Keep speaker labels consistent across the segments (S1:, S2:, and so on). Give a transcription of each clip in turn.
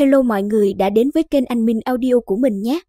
S1: Hello mọi người đã đến với kênh Anh Minh Audio của mình nhé.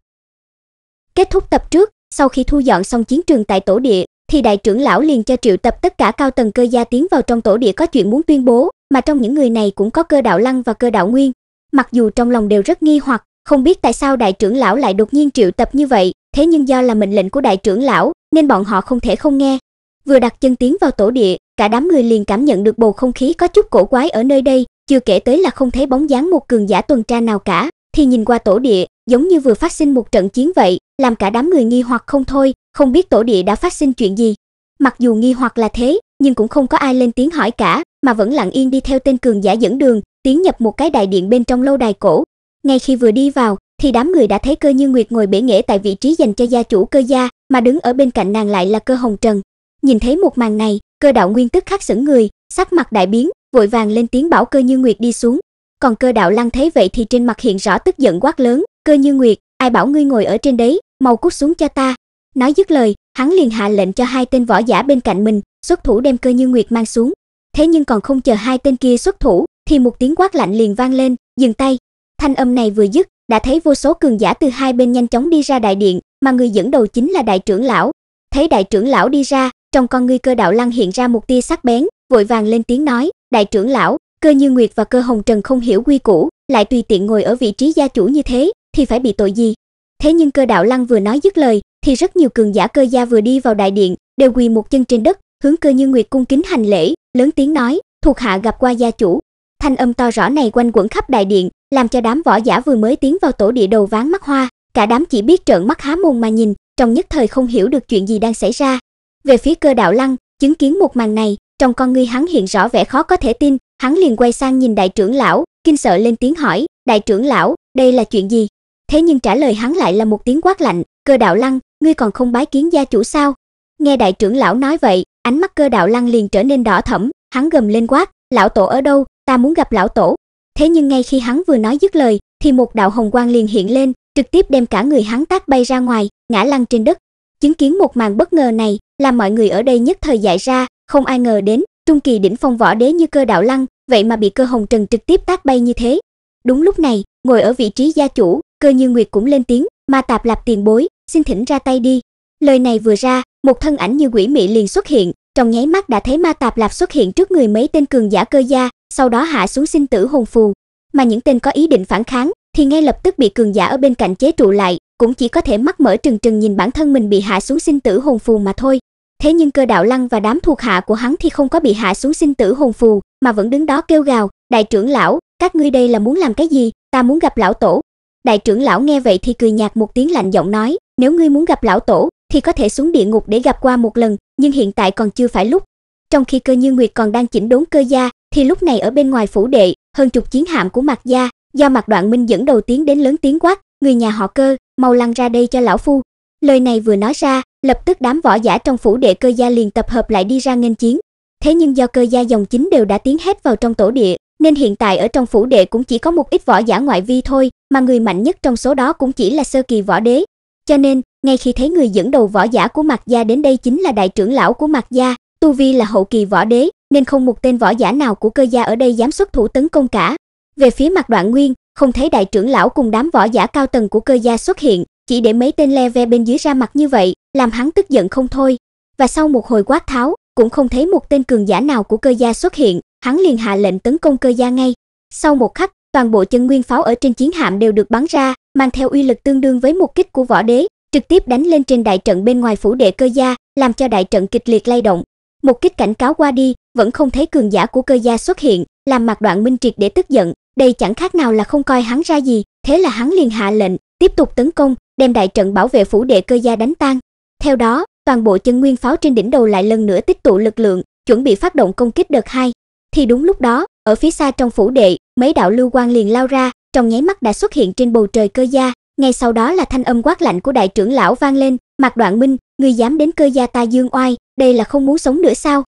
S1: Kết thúc tập trước, sau khi thu dọn xong chiến trường tại tổ địa, thì đại trưởng lão liền cho triệu tập tất cả cao tầng cơ gia tiến vào trong tổ địa có chuyện muốn tuyên bố, mà trong những người này cũng có cơ đạo lăng và cơ đạo nguyên. Mặc dù trong lòng đều rất nghi hoặc, không biết tại sao đại trưởng lão lại đột nhiên triệu tập như vậy, thế nhưng do là mệnh lệnh của đại trưởng lão, nên bọn họ không thể không nghe. Vừa đặt chân tiến vào tổ địa, cả đám người liền cảm nhận được bầu không khí có chút cổ quái ở nơi đây, chưa kể tới là không thấy bóng dáng một cường giả tuần tra nào cả, thì nhìn qua tổ địa, giống như vừa phát sinh một trận chiến vậy, làm cả đám người nghi hoặc không thôi, không biết tổ địa đã phát sinh chuyện gì. Mặc dù nghi hoặc là thế, nhưng cũng không có ai lên tiếng hỏi cả, mà vẫn lặng yên đi theo tên cường giả dẫn đường, tiến nhập một cái đại điện bên trong lâu đài cổ. Ngay khi vừa đi vào, thì đám người đã thấy Cơ Như Nguyệt ngồi bể nghệ tại vị trí dành cho gia chủ Cơ gia, mà đứng ở bên cạnh nàng lại là Cơ Hồng Trần. Nhìn thấy một màn này, Cơ Đạo Nguyên tức khắc sững người, sắc mặt đại biến, vội vàng lên tiếng bảo cơ như nguyệt đi xuống còn cơ đạo lăng thấy vậy thì trên mặt hiện rõ tức giận quát lớn cơ như nguyệt ai bảo ngươi ngồi ở trên đấy mau cút xuống cho ta nói dứt lời hắn liền hạ lệnh cho hai tên võ giả bên cạnh mình xuất thủ đem cơ như nguyệt mang xuống thế nhưng còn không chờ hai tên kia xuất thủ thì một tiếng quát lạnh liền vang lên dừng tay thanh âm này vừa dứt đã thấy vô số cường giả từ hai bên nhanh chóng đi ra đại điện mà người dẫn đầu chính là đại trưởng lão thấy đại trưởng lão đi ra trong con ngươi cơ đạo lăng hiện ra một tia sắc bén vội vàng lên tiếng nói Đại trưởng lão, cơ như Nguyệt và cơ hồng trần không hiểu quy củ, lại tùy tiện ngồi ở vị trí gia chủ như thế, thì phải bị tội gì? Thế nhưng cơ đạo lăng vừa nói dứt lời, thì rất nhiều cường giả cơ gia vừa đi vào đại điện, đều quỳ một chân trên đất, hướng cơ như Nguyệt cung kính hành lễ, lớn tiếng nói, thuộc hạ gặp qua gia chủ. Thanh âm to rõ này quanh quẩn khắp đại điện, làm cho đám võ giả vừa mới tiến vào tổ địa đầu ván mắt hoa, cả đám chỉ biết trợn mắt há mồm mà nhìn, trong nhất thời không hiểu được chuyện gì đang xảy ra. Về phía cơ đạo lăng, chứng kiến một màn này, trong con ngươi hắn hiện rõ vẻ khó có thể tin, hắn liền quay sang nhìn đại trưởng lão, kinh sợ lên tiếng hỏi, "Đại trưởng lão, đây là chuyện gì?" Thế nhưng trả lời hắn lại là một tiếng quát lạnh, "Cơ đạo lăng, ngươi còn không bái kiến gia chủ sao?" Nghe đại trưởng lão nói vậy, ánh mắt Cơ đạo lăng liền trở nên đỏ thẫm, hắn gầm lên quát, "Lão tổ ở đâu? Ta muốn gặp lão tổ." Thế nhưng ngay khi hắn vừa nói dứt lời, thì một đạo hồng quang liền hiện lên, trực tiếp đem cả người hắn tác bay ra ngoài, ngã lăn trên đất. Chứng kiến một màn bất ngờ này, làm mọi người ở đây nhất thời dại ra, không ai ngờ đến, trung kỳ đỉnh phong võ đế như cơ đạo lăng, vậy mà bị cơ hồng trần trực tiếp tác bay như thế. Đúng lúc này, ngồi ở vị trí gia chủ, cơ như nguyệt cũng lên tiếng, ma tạp lạp tiền bối, xin thỉnh ra tay đi. Lời này vừa ra, một thân ảnh như quỷ mị liền xuất hiện, trong nháy mắt đã thấy ma tạp lạp xuất hiện trước người mấy tên cường giả cơ gia, sau đó hạ xuống xin tử hồn phù. Mà những tên có ý định phản kháng thì ngay lập tức bị cường giả ở bên cạnh chế trụ lại, cũng chỉ có thể mắt mở trừng trừng nhìn bản thân mình bị hạ xuống sinh tử hồn phù mà thôi. Thế nhưng cơ đạo lăng và đám thuộc hạ của hắn thì không có bị hạ xuống sinh tử hồn phù, mà vẫn đứng đó kêu gào, đại trưởng lão, các ngươi đây là muốn làm cái gì, ta muốn gặp lão tổ. Đại trưởng lão nghe vậy thì cười nhạt một tiếng lạnh giọng nói, nếu ngươi muốn gặp lão tổ thì có thể xuống địa ngục để gặp qua một lần, nhưng hiện tại còn chưa phải lúc. Trong khi Cơ Như Nguyệt còn đang chỉnh đốn cơ gia, thì lúc này ở bên ngoài phủ đệ, hơn chục chiến hạm của mặt gia, do mặt Đoạn Minh dẫn đầu tiến đến lớn tiếng quát, người nhà họ Cơ, mau lăn ra đây cho lão phu. Lời này vừa nói ra, lập tức đám võ giả trong phủ đệ cơ gia liền tập hợp lại đi ra nghênh chiến. Thế nhưng do cơ gia dòng chính đều đã tiến hết vào trong tổ địa, nên hiện tại ở trong phủ đệ cũng chỉ có một ít võ giả ngoại vi thôi, mà người mạnh nhất trong số đó cũng chỉ là sơ kỳ võ đế. Cho nên, ngay khi thấy người dẫn đầu võ giả của Mạc gia đến đây chính là đại trưởng lão của Mạc gia, tu vi là hậu kỳ võ đế, nên không một tên võ giả nào của cơ gia ở đây dám xuất thủ tấn công cả. Về phía Mạc Đoạn Nguyên, không thấy đại trưởng lão cùng đám võ giả cao tầng của cơ gia xuất hiện, chỉ để mấy tên le ve bên dưới ra mặt như vậy, làm hắn tức giận không thôi. Và sau một hồi quát tháo, cũng không thấy một tên cường giả nào của cơ gia xuất hiện, hắn liền hạ lệnh tấn công cơ gia ngay. Sau một khắc, toàn bộ chân nguyên pháo ở trên chiến hạm đều được bắn ra, mang theo uy lực tương đương với một kích của võ đế, trực tiếp đánh lên trên đại trận bên ngoài phủ đệ cơ gia, làm cho đại trận kịch liệt lay động. Một kích cảnh cáo qua đi, vẫn không thấy cường giả của cơ gia xuất hiện, làm mặt Đoạn Minh Triệt để tức giận, đây chẳng khác nào là không coi hắn ra gì, thế là hắn liền hạ lệnh, tiếp tục tấn công, đem đại trận bảo vệ phủ đệ cơ gia đánh tan. Theo đó, toàn bộ chân nguyên pháo trên đỉnh đầu lại lần nữa tích tụ lực lượng, chuẩn bị phát động công kích đợt 2. Thì đúng lúc đó, ở phía xa trong phủ đệ, mấy đạo lưu quang liền lao ra, trong nháy mắt đã xuất hiện trên bầu trời cơ gia, ngay sau đó là thanh âm quát lạnh của đại trưởng lão vang lên, "Mạc Đoạn Minh, ngươi dám đến cơ gia ta Dương Oai, đây là không muốn sống nữa sao?"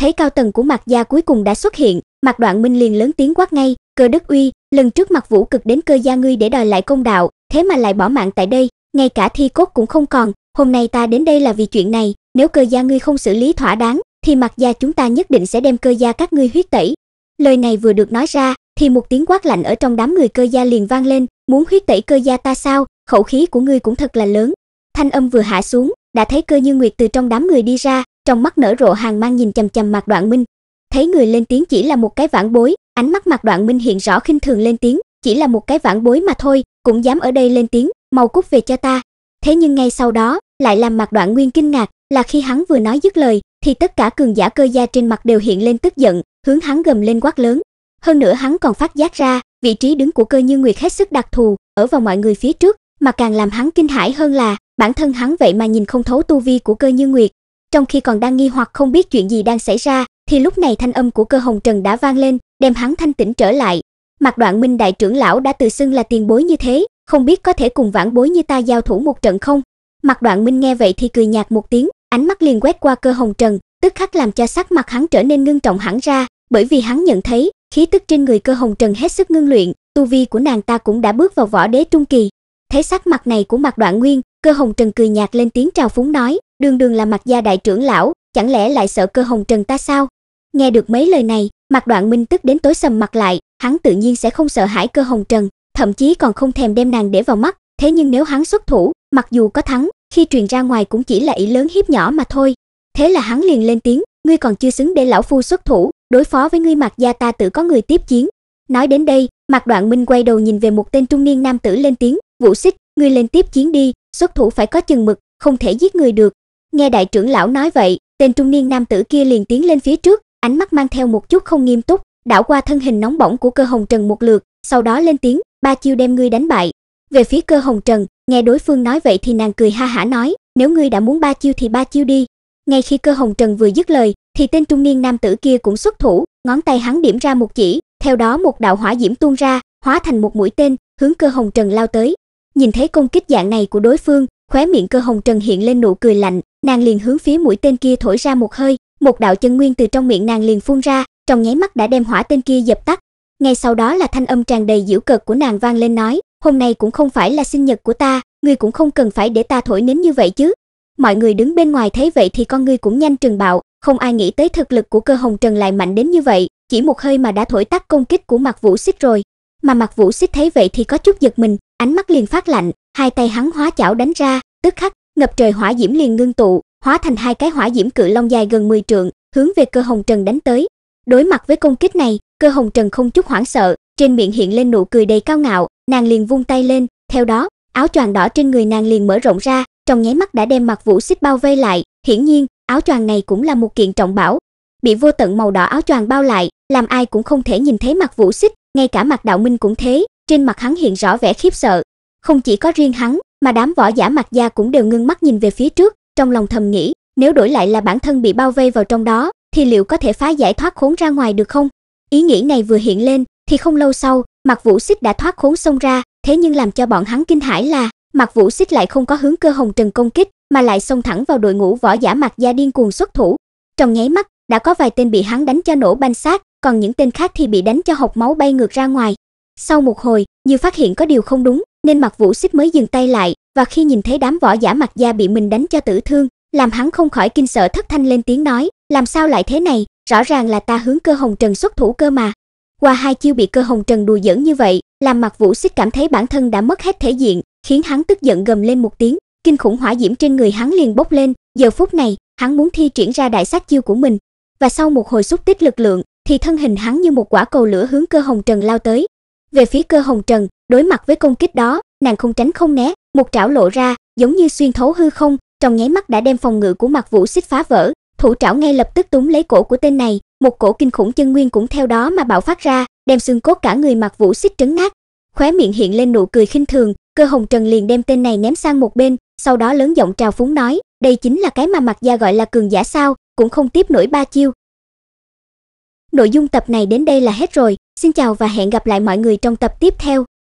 S1: Thấy cao tầng của Mạc gia cuối cùng đã xuất hiện, Mạc Đoạn Minh liền lớn tiếng quát ngay, Cơ Đức Uy, lần trước mặt Vũ Cực đến cơ gia ngươi để đòi lại công đạo, thế mà lại bỏ mạng tại đây, ngay cả thi cốt cũng không còn, hôm nay ta đến đây là vì chuyện này, nếu cơ gia ngươi không xử lý thỏa đáng, thì mặt gia chúng ta nhất định sẽ đem cơ gia các ngươi huyết tẩy. Lời này vừa được nói ra, thì một tiếng quát lạnh ở trong đám người cơ gia liền vang lên, muốn huyết tẩy cơ gia ta sao, khẩu khí của ngươi cũng thật là lớn. Thanh âm vừa hạ xuống, đã thấy cơ như nguyệt từ trong đám người đi ra, trong mắt nở rộ hàng mang nhìn chằm chằm mặt đoạn minh. Thấy người lên tiếng chỉ là một cái vãn bối, Ánh mắt Mạc Đoạn Minh hiện rõ khinh thường lên tiếng, chỉ là một cái vãn bối mà thôi, cũng dám ở đây lên tiếng, mau cút về cho ta. Thế nhưng ngay sau đó, lại làm Mạc Đoạn Nguyên kinh ngạc, là khi hắn vừa nói dứt lời, thì tất cả cường giả cơ gia trên mặt đều hiện lên tức giận, hướng hắn gầm lên quát lớn. Hơn nữa hắn còn phát giác ra, vị trí đứng của Cơ Như Nguyệt hết sức đặc thù, ở vào mọi người phía trước, mà càng làm hắn kinh hãi hơn là, bản thân hắn vậy mà nhìn không thấu tu vi của Cơ Như Nguyệt. Trong khi còn đang nghi hoặc không biết chuyện gì đang xảy ra, thì lúc này thanh âm của Cơ Hồng Trần đã vang lên, đem hắn thanh tĩnh trở lại. Mạc Đoạn Minh đại trưởng lão đã tự xưng là tiền bối như thế, không biết có thể cùng vãn bối như ta giao thủ một trận không? Mạc Đoạn Minh nghe vậy thì cười nhạt một tiếng, ánh mắt liền quét qua Cơ Hồng Trần, tức khắc làm cho sắc mặt hắn trở nên ngưng trọng hẳn ra, bởi vì hắn nhận thấy, khí tức trên người Cơ Hồng Trần hết sức ngưng luyện, tu vi của nàng ta cũng đã bước vào võ đế trung kỳ. Thấy sắc mặt này của Mạc Đoạn Nguyên, Cơ Hồng Trần cười nhạt lên tiếng chào phúng nói, đường đường là Mạc gia đại trưởng lão, chẳng lẽ lại sợ Cơ Hồng Trần ta sao? Nghe được mấy lời này, Mạc Đoạn Minh tức đến tối sầm mặt lại, hắn tự nhiên sẽ không sợ hãi cơ hồng trần, thậm chí còn không thèm đem nàng để vào mắt, thế nhưng nếu hắn xuất thủ, mặc dù có thắng, khi truyền ra ngoài cũng chỉ là ý lớn hiếp nhỏ mà thôi. Thế là hắn liền lên tiếng, ngươi còn chưa xứng để lão phu xuất thủ, đối phó với ngươi Mạc gia ta tự có người tiếp chiến. Nói đến đây, Mạc Đoạn Minh quay đầu nhìn về một tên trung niên nam tử lên tiếng, "Vũ Xích, ngươi lên tiếp chiến đi, xuất thủ phải có chừng mực, không thể giết người được." Nghe đại trưởng lão nói vậy, tên trung niên nam tử kia liền tiến lên phía trước, ánh mắt mang theo một chút không nghiêm túc, đảo qua thân hình nóng bỏng của Cơ Hồng Trần một lượt, sau đó lên tiếng, ba chiêu đem ngươi đánh bại. Về phía Cơ Hồng Trần, nghe đối phương nói vậy thì nàng cười ha hả nói, nếu ngươi đã muốn ba chiêu thì ba chiêu đi. Ngay khi Cơ Hồng Trần vừa dứt lời, thì tên trung niên nam tử kia cũng xuất thủ, ngón tay hắn điểm ra một chỉ, theo đó một đạo hỏa diễm tuôn ra, hóa thành một mũi tên, hướng Cơ Hồng Trần lao tới. Nhìn thấy công kích dạng này của đối phương, khóe miệng Cơ Hồng Trần hiện lên nụ cười lạnh, nàng liền hướng phía mũi tên kia thổi ra một hơi, một đạo chân nguyên từ trong miệng nàng liền phun ra, trong nháy mắt đã đem hỏa tên kia dập tắt. Ngay sau đó là thanh âm tràn đầy giễu cợt của nàng vang lên nói, "Hôm nay cũng không phải là sinh nhật của ta, ngươi cũng không cần phải để ta thổi nến như vậy chứ." Mọi người đứng bên ngoài thấy vậy thì con ngươi cũng nhanh trừng bạo, không ai nghĩ tới thực lực của Cơ Hồng Trần lại mạnh đến như vậy, chỉ một hơi mà đã thổi tắt công kích của Mạc Vũ Xích rồi. Mà Mạc Vũ Xích thấy vậy thì có chút giật mình, ánh mắt liền phát lạnh, hai tay hắn hóa chảo đánh ra, tức khắc, ngập trời hỏa diễm liền ngưng tụ, hóa thành hai cái hỏa diễm cự long dài gần 10 trượng, hướng về Cơ Hồng Trần đánh tới. Đối mặt với công kích này, Cơ Hồng Trần không chút hoảng sợ, trên miệng hiện lên nụ cười đầy cao ngạo, nàng liền vung tay lên, theo đó, áo choàng đỏ trên người nàng liền mở rộng ra, trong nháy mắt đã đem mặt Vũ Xích bao vây lại, hiển nhiên, áo choàng này cũng là một kiện trọng bảo. Bị vô tận màu đỏ áo choàng bao lại, làm ai cũng không thể nhìn thấy mặt Vũ Xích, ngay cả mặt Đạo Minh cũng thế, trên mặt hắn hiện rõ vẻ khiếp sợ. Không chỉ có riêng hắn, mà đám võ giả mặt da cũng đều ngưng mắt nhìn về phía trước, trong lòng thầm nghĩ, nếu đổi lại là bản thân bị bao vây vào trong đó, thì liệu có thể phá giải thoát khốn ra ngoài được không? Ý nghĩ này vừa hiện lên, thì không lâu sau, Mạc Vũ Xích đã thoát khốn xông ra, thế nhưng làm cho bọn hắn kinh hãi là, Mạc Vũ Xích lại không có hướng cơ Hồng Trần công kích, mà lại xông thẳng vào đội ngũ võ giả Mạc gia điên cuồng xuất thủ. Trong nháy mắt, đã có vài tên bị hắn đánh cho nổ banh xác, còn những tên khác thì bị đánh cho hộc máu bay ngược ra ngoài. Sau một hồi, như phát hiện có điều không đúng, nên Mạc Vũ Xích mới dừng tay lại, và khi nhìn thấy đám võ giả mặt da bị mình đánh cho tử thương, làm hắn không khỏi kinh sợ thất thanh lên tiếng nói, làm sao lại thế này, rõ ràng là ta hướng cơ hồng trần xuất thủ cơ mà. Qua hai chiêu bị cơ hồng trần đùa giỡn như vậy, làm mặt vũ xích cảm thấy bản thân đã mất hết thể diện, khiến hắn tức giận gầm lên một tiếng, kinh khủng hỏa diễm trên người hắn liền bốc lên, giờ phút này, hắn muốn thi triển ra đại sát chiêu của mình. Và sau một hồi xúc tích lực lượng, thì thân hình hắn như một quả cầu lửa hướng cơ hồng trần lao tới. Về phía cơ hồng trần, đối mặt với công kích đó, nàng không tránh không né, một trảo lộ ra, giống như xuyên thấu hư không, trong nháy mắt đã đem phòng ngự của Mạc Vũ xích phá vỡ, thủ trảo ngay lập tức túm lấy cổ của tên này, một cổ kinh khủng chân nguyên cũng theo đó mà bạo phát ra, đem xương cốt cả người Mạc Vũ xích trấn nát. Khóe miệng hiện lên nụ cười khinh thường, Cơ Hồng Trần liền đem tên này ném sang một bên, sau đó lớn giọng trào phúng nói, đây chính là cái mà Mạc gia gọi là cường giả sao, cũng không tiếp nổi ba chiêu. Nội dung tập này đến đây là hết rồi, xin chào và hẹn gặp lại mọi người trong tập tiếp theo.